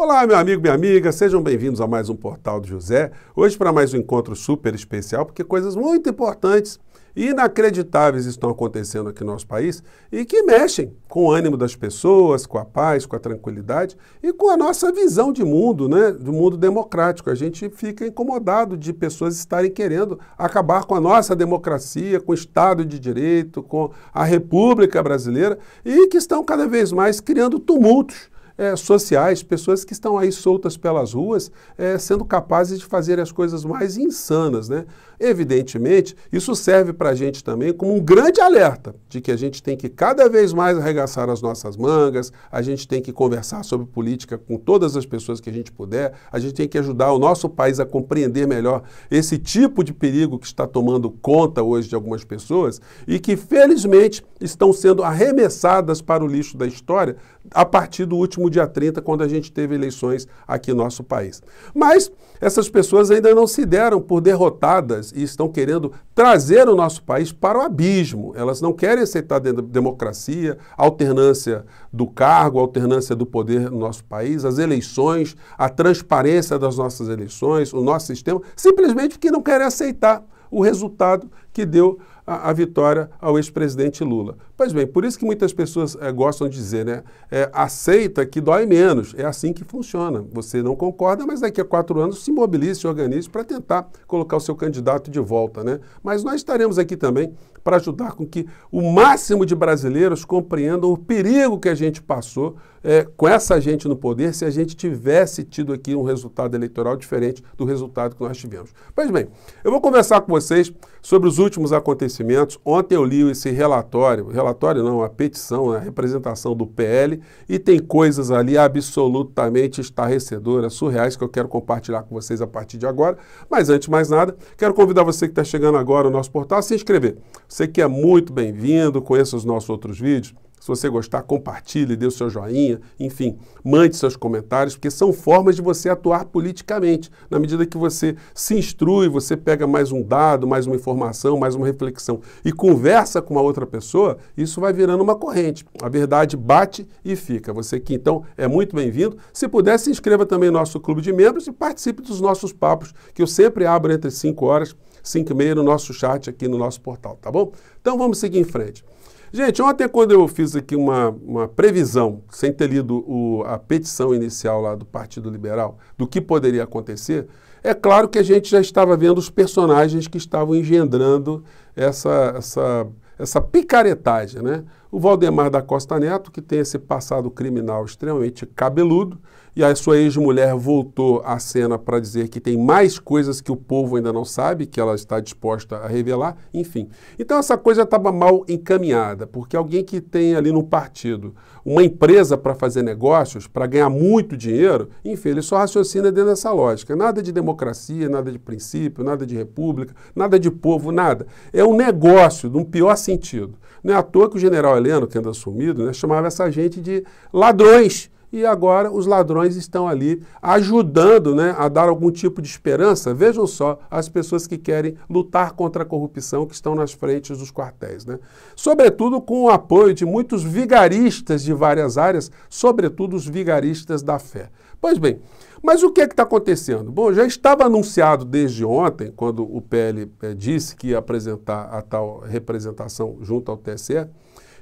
Olá, meu amigo, minha amiga, sejam bem-vindos a mais um Portal do José. Hoje, para mais um encontro super especial, porque coisas muito importantes e inacreditáveis estão acontecendo aqui no nosso país e que mexem com o ânimo das pessoas, com a paz, com a tranquilidade e com a nossa visão de mundo, né? do mundo democrático. A gente fica incomodado de pessoas estarem querendo acabar com a nossa democracia, com o Estado de Direito, com a República Brasileira e que estão cada vez mais criando tumultos é, sociais, pessoas que estão aí soltas pelas ruas, é, sendo capazes de fazer as coisas mais insanas. Né? Evidentemente, isso serve para a gente também como um grande alerta de que a gente tem que cada vez mais arregaçar as nossas mangas, a gente tem que conversar sobre política com todas as pessoas que a gente puder, a gente tem que ajudar o nosso país a compreender melhor esse tipo de perigo que está tomando conta hoje de algumas pessoas e que, felizmente, estão sendo arremessadas para o lixo da história a partir do último dia 30, quando a gente teve eleições aqui no nosso país. Mas essas pessoas ainda não se deram por derrotadas e estão querendo trazer o nosso país para o abismo. Elas não querem aceitar democracia, alternância do cargo, alternância do poder no nosso país, as eleições, a transparência das nossas eleições, o nosso sistema, simplesmente porque não querem aceitar o resultado que deu a, a vitória ao ex-presidente Lula. Pois bem, por isso que muitas pessoas é, gostam de dizer, né? É, aceita que dói menos. É assim que funciona. Você não concorda, mas daqui a quatro anos se mobilize, se organize para tentar colocar o seu candidato de volta, né? Mas nós estaremos aqui também para ajudar com que o máximo de brasileiros compreendam o perigo que a gente passou é, com essa gente no poder se a gente tivesse tido aqui um resultado eleitoral diferente do resultado que nós tivemos. Pois bem, eu vou conversar com vocês sobre os últimos acontecimentos. Ontem eu li esse relatório, relatório relatório não, a petição, a representação do PL e tem coisas ali absolutamente estarrecedoras, surreais que eu quero compartilhar com vocês a partir de agora. Mas antes de mais nada, quero convidar você que está chegando agora no nosso portal a se inscrever. Você que é muito bem-vindo, conheça os nossos outros vídeos se você gostar, compartilhe, dê o seu joinha, enfim, mande seus comentários, porque são formas de você atuar politicamente. Na medida que você se instrui, você pega mais um dado, mais uma informação, mais uma reflexão e conversa com uma outra pessoa, isso vai virando uma corrente. A verdade bate e fica. Você que então é muito bem-vindo. Se puder, se inscreva também no nosso clube de membros e participe dos nossos papos, que eu sempre abro entre 5 horas, 5 e meia no nosso chat aqui no nosso portal, tá bom? Então vamos seguir em frente. Gente, ontem quando eu fiz aqui uma, uma previsão, sem ter lido o, a petição inicial lá do Partido Liberal, do que poderia acontecer, é claro que a gente já estava vendo os personagens que estavam engendrando essa, essa, essa picaretagem, né? O Valdemar da Costa Neto, que tem esse passado criminal extremamente cabeludo, e a sua ex-mulher voltou à cena para dizer que tem mais coisas que o povo ainda não sabe, que ela está disposta a revelar, enfim. Então essa coisa estava mal encaminhada, porque alguém que tem ali no partido uma empresa para fazer negócios, para ganhar muito dinheiro, enfim, ele só raciocina dentro dessa lógica. Nada de democracia, nada de princípio, nada de república, nada de povo, nada. É um negócio, num pior sentido. Não é à toa que o general Heleno, que anda sumido, né, chamava essa gente de ladrões e agora os ladrões estão ali ajudando né, a dar algum tipo de esperança. Vejam só as pessoas que querem lutar contra a corrupção que estão nas frentes dos quartéis. Né? Sobretudo com o apoio de muitos vigaristas de várias áreas, sobretudo os vigaristas da fé. Pois bem, mas o que é que está acontecendo? Bom, já estava anunciado desde ontem, quando o PL eh, disse que ia apresentar a tal representação junto ao TSE,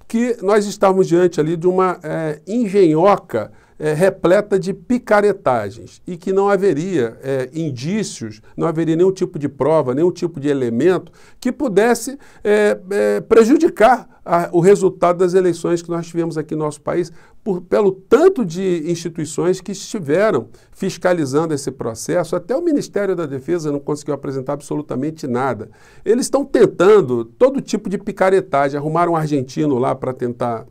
que nós estávamos diante ali de uma é, engenhoca é, repleta de picaretagens e que não haveria é, indícios, não haveria nenhum tipo de prova, nenhum tipo de elemento que pudesse prejudicar a, o resultado das eleições que nós tivemos aqui no nosso país, por, pelo tanto de instituições que estiveram fiscalizando esse processo. Até o Ministério da Defesa não conseguiu apresentar absolutamente nada. Eles estão tentando todo tipo de picaretagem. Arrumaram um argentino lá para tentar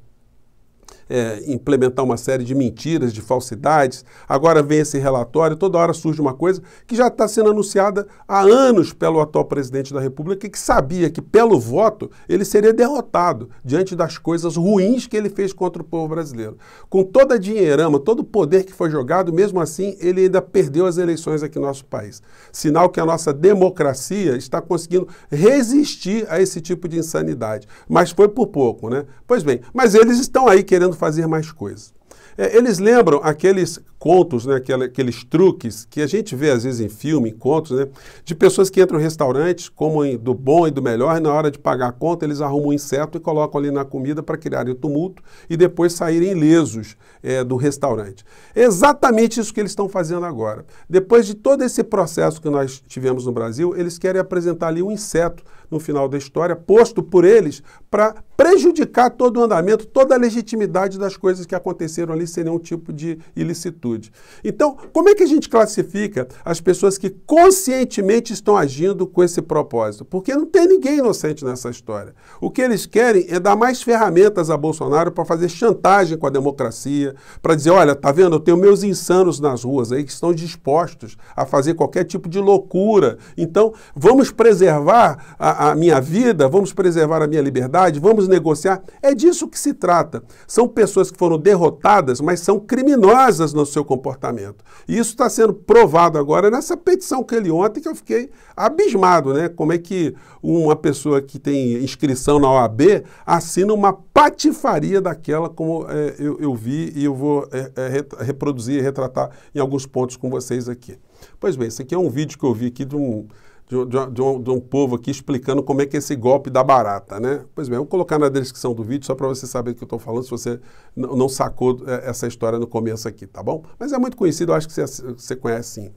é, implementar uma série de mentiras, de falsidades. Agora vem esse relatório, toda hora surge uma coisa que já está sendo anunciada há anos pelo atual presidente da República, que sabia que pelo voto ele seria derrotado diante das coisas ruins que ele fez contra o povo brasileiro. Com toda a dinheirama, todo o poder que foi jogado, mesmo assim ele ainda perdeu as eleições aqui no nosso país. Sinal que a nossa democracia está conseguindo resistir a esse tipo de insanidade. Mas foi por pouco, né? Pois bem, mas eles estão aí querendo fazer mais coisas. É, eles lembram aqueles contos, né, aqueles truques que a gente vê às vezes em filme, em contos, né, de pessoas que entram em restaurantes, como do bom e do melhor, e na hora de pagar a conta eles arrumam um inseto e colocam ali na comida para criarem o tumulto e depois saírem ilesos é, do restaurante. É exatamente isso que eles estão fazendo agora. Depois de todo esse processo que nós tivemos no Brasil, eles querem apresentar ali um inseto no final da história, posto por eles, para prejudicar todo o andamento, toda a legitimidade das coisas que aconteceram ali sem nenhum tipo de ilicitude atitude. Então, como é que a gente classifica as pessoas que conscientemente estão agindo com esse propósito? Porque não tem ninguém inocente nessa história. O que eles querem é dar mais ferramentas a Bolsonaro para fazer chantagem com a democracia, para dizer, olha, tá vendo, eu tenho meus insanos nas ruas aí que estão dispostos a fazer qualquer tipo de loucura. Então, vamos preservar a, a minha vida, vamos preservar a minha liberdade, vamos negociar. É disso que se trata. São pessoas que foram derrotadas, mas são criminosas no seu comportamento. E isso está sendo provado agora nessa petição que ele ontem, que eu fiquei abismado, né? Como é que uma pessoa que tem inscrição na OAB assina uma patifaria daquela, como é, eu, eu, vi e eu vou é, é, reproduzir e retratar em alguns pontos com vocês aqui. Pois bem, esse aqui é um vídeo que eu vi aqui de um de, um, de, um, povo aqui explicando como é que é esse golpe da barata, né? Pois bem, eu vou colocar na descrição do vídeo só para você saber do que eu estou falando, se você não sacou é, essa história no começo aqui, tá bom? Mas é muito conhecido, eu acho que você, você conhece sim.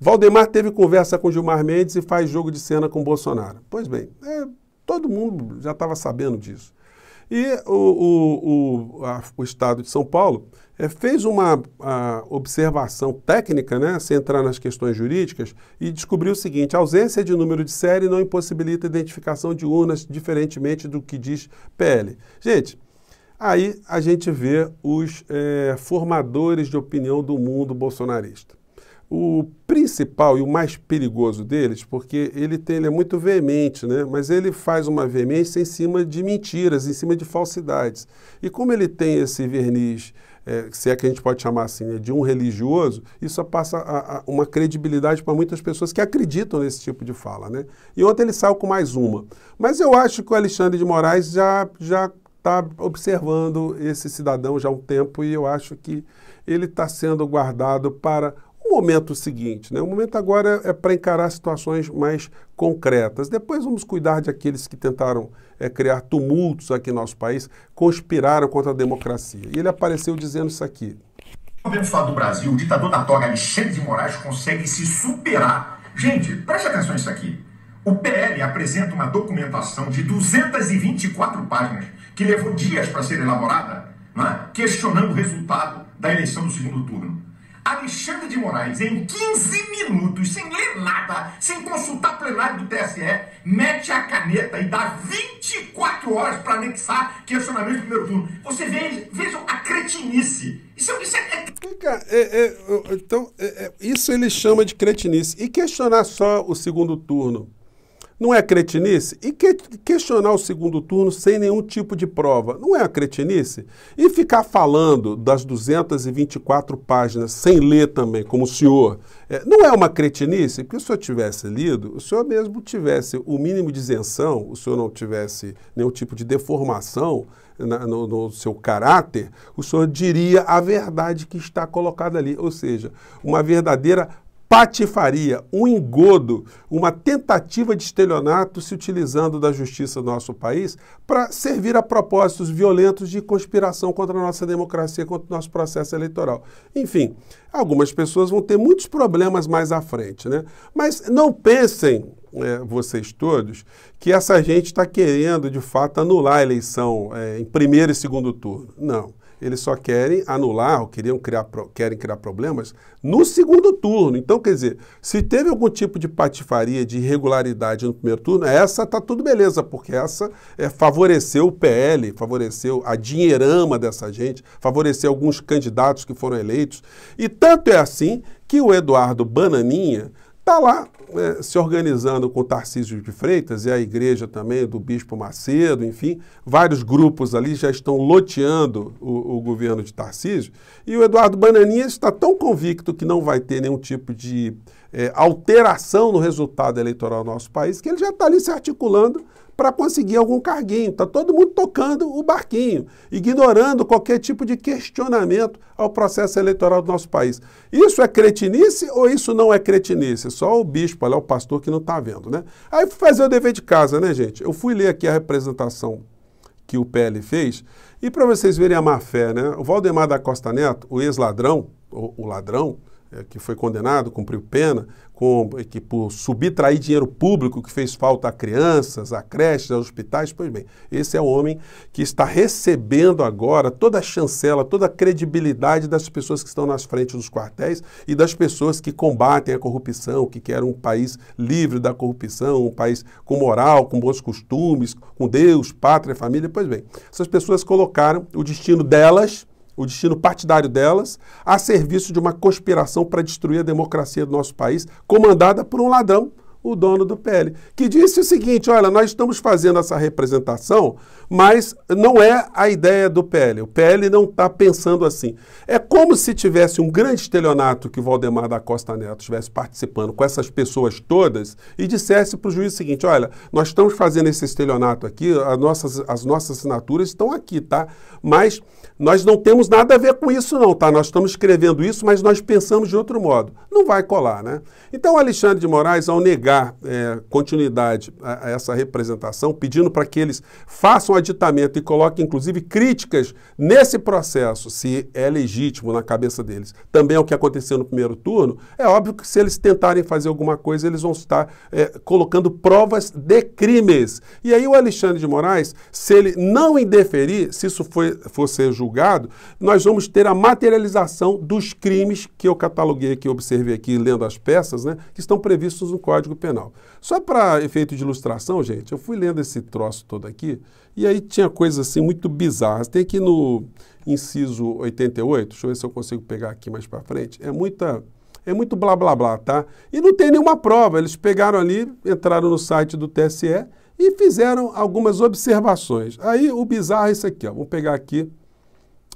Valdemar teve conversa com Gilmar Mendes e faz jogo de cena com Bolsonaro. Pois bem, é, todo mundo já estava sabendo disso. E o, o, o, a, o Estado de São Paulo é, fez uma a, observação técnica, né, sem entrar nas questões jurídicas, e descobriu o seguinte: a ausência de número de série não impossibilita a identificação de urnas, diferentemente do que diz PL. Gente, aí a gente vê os é, formadores de opinião do mundo bolsonarista. O principal e o mais perigoso deles, porque ele, tem, ele é muito veemente, né? mas ele faz uma veemência em cima de mentiras, em cima de falsidades. E como ele tem esse verniz, é, se é que a gente pode chamar assim, né, de um religioso, isso passa a, a uma credibilidade para muitas pessoas que acreditam nesse tipo de fala. Né? E ontem ele saiu com mais uma. Mas eu acho que o Alexandre de Moraes já, já está observando esse cidadão já há um tempo e eu acho que ele está sendo guardado para momento seguinte, né? O momento agora é para encarar situações mais concretas. Depois vamos cuidar de aqueles que tentaram é, criar tumultos aqui no nosso país, conspiraram contra a democracia. E ele apareceu dizendo isso aqui. O falar do Brasil, o ditador Natório Alexandre de Moraes consegue se superar. Gente, preste atenção nisso aqui. O PL apresenta uma documentação de 224 páginas, que levou dias para ser elaborada, né? questionando o resultado da eleição do segundo turno. Alexandre de Moraes, em 15 minutos, sem ler nada, sem consultar plenário do TSE, mete a caneta e dá 24 horas para anexar questionamento do primeiro turno. Você vê, veja a cretinice. Isso, isso é. é, é, é então, é, é, isso ele chama de cretinice. E questionar só o segundo turno? Não é cretinice? E que, questionar o segundo turno sem nenhum tipo de prova, não é a cretinice? E ficar falando das 224 páginas sem ler também, como o senhor, é, não é uma cretinice? Porque se o senhor tivesse lido, o senhor mesmo tivesse o mínimo de isenção, o senhor não tivesse nenhum tipo de deformação, na, no, no, seu caráter, o senhor diria a verdade que está colocada ali, ou seja, uma verdadeira patifaria, um engodo, uma tentativa de estelionato se utilizando da justiça do nosso país para servir a propósitos violentos de conspiração contra a nossa democracia, contra o nosso processo eleitoral. Enfim, algumas pessoas vão ter muitos problemas mais à frente, né? Mas não pensem é, vocês todos, que essa gente está querendo, de fato, anular a eleição é, em primeiro e segundo turno. Não eles só querem anular ou queriam criar, querem criar problemas no segundo turno. Então, quer dizer, se teve algum tipo de patifaria, de irregularidade no primeiro turno, essa tá tudo beleza, porque essa é, favoreceu o PL, favoreceu a dinheirama dessa gente, favoreceu alguns candidatos que foram eleitos. E tanto é assim que o Eduardo Bananinha está lá é, se organizando com o Tarcísio de Freitas e a igreja também, do Bispo Macedo, enfim, vários grupos ali já estão loteando o, o governo de Tarcísio. E o Eduardo Bananinha está tão convicto que não vai ter nenhum tipo de é, alteração no resultado eleitoral do nosso país que ele já está ali se articulando para conseguir algum carguinho. Está todo mundo tocando o barquinho, ignorando qualquer tipo de questionamento ao processo eleitoral do nosso país. Isso é cretinice ou isso não é cretinice? Só o bispo espalhar o pastor que não está vendo, né? Aí fui fazer o dever de casa, né, gente? Eu fui ler aqui a representação que o PL fez, e para vocês verem a má fé, né? O Valdemar da Costa Neto, o ex-ladrão, o, o ladrão, eh, que foi condenado, cumpriu pena, com, eh, que por subtrair dinheiro público que fez falta a crianças, a creches, aos hospitais, pois bem, esse é o homem que está recebendo agora toda a chancela, toda a credibilidade das pessoas que estão nas frentes dos quartéis e das pessoas que combatem a corrupção, que querem um país livre da corrupção, um país com moral, com bons costumes, com Deus, pátria, família, pois bem. Essas pessoas colocaram o destino delas o destino partidário delas, a serviço de uma conspiração para destruir a democracia do nosso país, comandada por um ladrão o dono do PL, que disse o seguinte: olha, nós estamos fazendo essa representação, mas não é a ideia do PL. O PL não está pensando assim. É como se tivesse um grande estelionato que o Valdemar da Costa Neto estivesse participando com essas pessoas todas e dissesse para o juiz o seguinte: olha, nós estamos fazendo esse estelionato aqui, as nossas, as nossas assinaturas estão aqui, tá? Mas nós não temos nada a ver com isso, não, tá? Nós estamos escrevendo isso, mas nós pensamos de outro modo. Não vai colar, né? Então, Alexandre de Moraes, ao negar é, continuidade a, a, essa representação, pedindo para que eles façam aditamento e coloquem, inclusive, críticas nesse processo, se é legítimo na cabeça deles. Também é o que aconteceu no primeiro turno. É óbvio que se eles tentarem fazer alguma coisa, eles vão estar é, colocando provas de crimes. E aí o Alexandre de Moraes, se ele não indeferir, se isso for, for ser julgado, nós vamos ter a materialização dos crimes que eu cataloguei aqui, observei aqui, lendo as peças, né, que estão previstos no Código Penal. Só para efeito de ilustração, gente, eu fui lendo esse troço todo aqui e aí tinha coisas assim muito bizarras. Tem aqui no inciso 88, deixa eu ver se eu consigo pegar aqui mais para frente. É muita é muito blá blá blá, tá? E não tem nenhuma prova. Eles pegaram ali, entraram no site do TSE e fizeram algumas observações. Aí o bizarro é isso aqui, ó. Vamos pegar aqui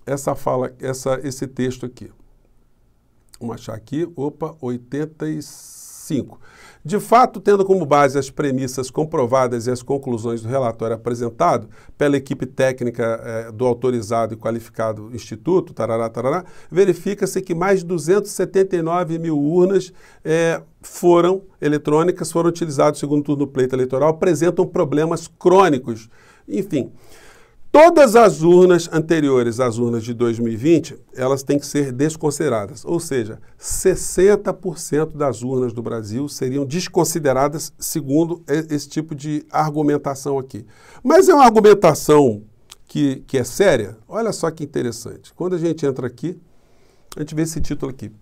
essa fala, essa, esse texto aqui. Vamos achar aqui, opa, 86. 5. De fato, tendo como base as premissas comprovadas e as conclusões do relatório apresentado pela equipe técnica eh, do autorizado e qualificado Instituto, tarará, tarará, verifica-se que mais de 279 mil urnas eh, foram eletrônicas, foram utilizadas segundo o turno pleito eleitoral, apresentam problemas crônicos. Enfim, Todas as urnas anteriores às urnas de 2020, elas têm que ser desconsideradas, ou seja, 60% das urnas do Brasil seriam desconsideradas segundo esse tipo de argumentação aqui. Mas é uma argumentação que, que é séria. Olha só que interessante. Quando a gente entra aqui, a gente vê esse título aqui.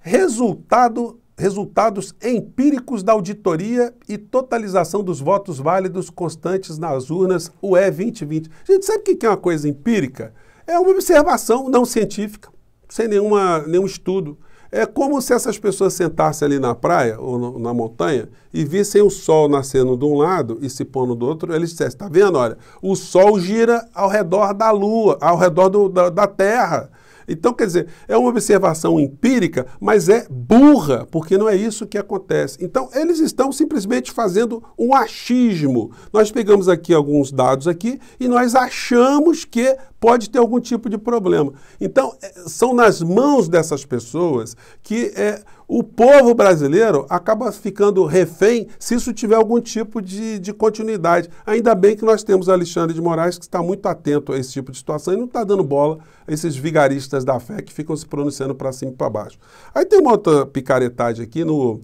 Resultado resultados empíricos da auditoria e totalização dos votos válidos constantes nas urnas UE 2020. Gente, sabe o que é uma coisa empírica? É uma observação não científica, sem nenhuma, nenhum estudo. É como se essas pessoas sentassem ali na praia ou no, na montanha e vissem o sol nascendo de um lado e se pondo do outro. Eles dissessem, está vendo, olha, o sol gira ao redor da lua, ao redor do, da, da terra. Então, quer dizer, é uma observação empírica, mas é burra, porque não é isso que acontece. Então, eles estão simplesmente fazendo um achismo. Nós pegamos aqui alguns dados aqui e nós achamos que pode ter algum tipo de problema. Então, é, são nas mãos dessas pessoas que é o povo brasileiro acaba ficando refém se isso tiver algum tipo de, de continuidade. Ainda bem que nós temos Alexandre de Moraes, que está muito atento a esse tipo de situação e não está dando bola a esses vigaristas da fé que ficam se pronunciando para cima e para baixo. Aí tem uma outra picaretagem aqui no,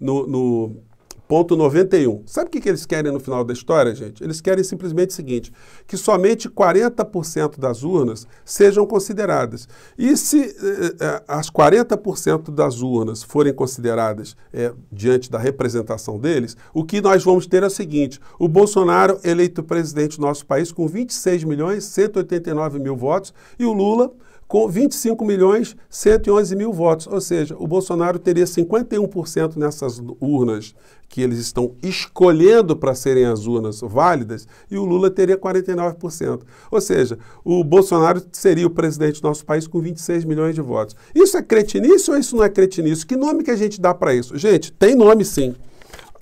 no, no Ponto 91. Sabe o que, que eles querem no final da história, gente? Eles querem simplesmente o seguinte: que somente 40% das urnas sejam consideradas. E se eh, eh as 40% das urnas forem consideradas eh, diante da representação deles, o que nós vamos ter é o seguinte: o Bolsonaro eleito presidente do nosso país com 26 milhões 189 mil votos e o Lula com 25 milhões 111 mil votos. Ou seja, o Bolsonaro teria 51% nessas urnas que eles estão escolhendo para serem as urnas válidas e o Lula teria 49%. Ou seja, o Bolsonaro seria o presidente do nosso país com 26 milhões de votos. Isso é cretinice ou isso não é cretinice? Que nome que a gente dá para isso? Gente, tem nome sim.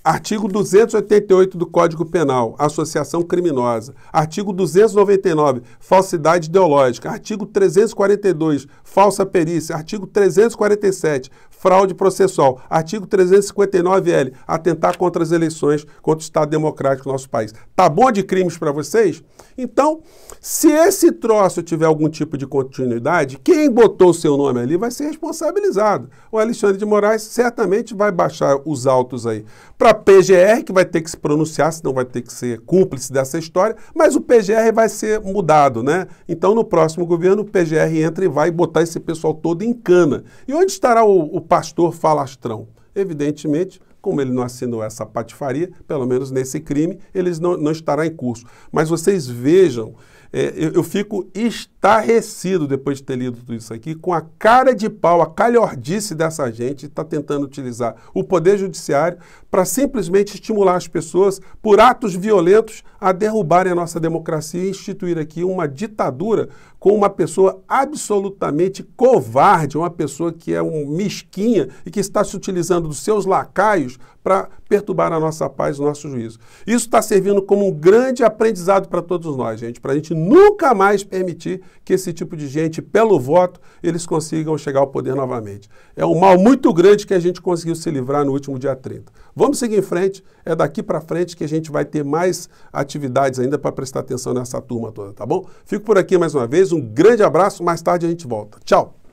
Artigo 288 do Código Penal, associação criminosa. Artigo 299, falsidade ideológica. Artigo 342, falsa perícia. Artigo 347, Fraude processual. Artigo 359L. Atentar contra as eleições, contra o Estado Democrático do nosso país. Tá bom de crimes para vocês? Então, se esse troço tiver algum tipo de continuidade, quem botou o seu nome ali vai ser responsabilizado. O Alexandre de Moraes certamente vai baixar os autos aí. Para a PGR, que vai ter que se pronunciar, senão vai ter que ser cúmplice dessa história, mas o PGR vai ser mudado, né? Então, no próximo governo, o PGR entra e vai botar esse pessoal todo em cana. E onde estará o, o pastor falastrão. Evidentemente, como ele não assinou essa patifaria, pelo menos nesse crime, ele não, não estará em curso. Mas vocês vejam, é, eu, eu, fico estarrecido depois de ter lido tudo isso aqui, com a cara de pau, a calhordice dessa gente está tentando utilizar o poder judiciário para simplesmente estimular as pessoas, por atos violentos, a derrubarem a nossa democracia e instituir aqui uma ditadura com uma pessoa absolutamente covarde, uma pessoa que é um mesquinha e que está se utilizando dos seus lacaios para perturbar a nossa paz, o nosso juízo. Isso está servindo como um grande aprendizado para todos nós, gente, para a gente nunca mais permitir que esse tipo de gente, pelo voto, eles consigam chegar ao poder novamente. É um mal muito grande que a gente conseguiu se livrar no último dia 30. Vamos seguir em frente, é daqui para frente que a gente vai ter mais atividades ainda para prestar atenção nessa turma toda, tá bom? Fico por aqui mais uma vez um grande abraço. Mais tarde a gente volta. Tchau.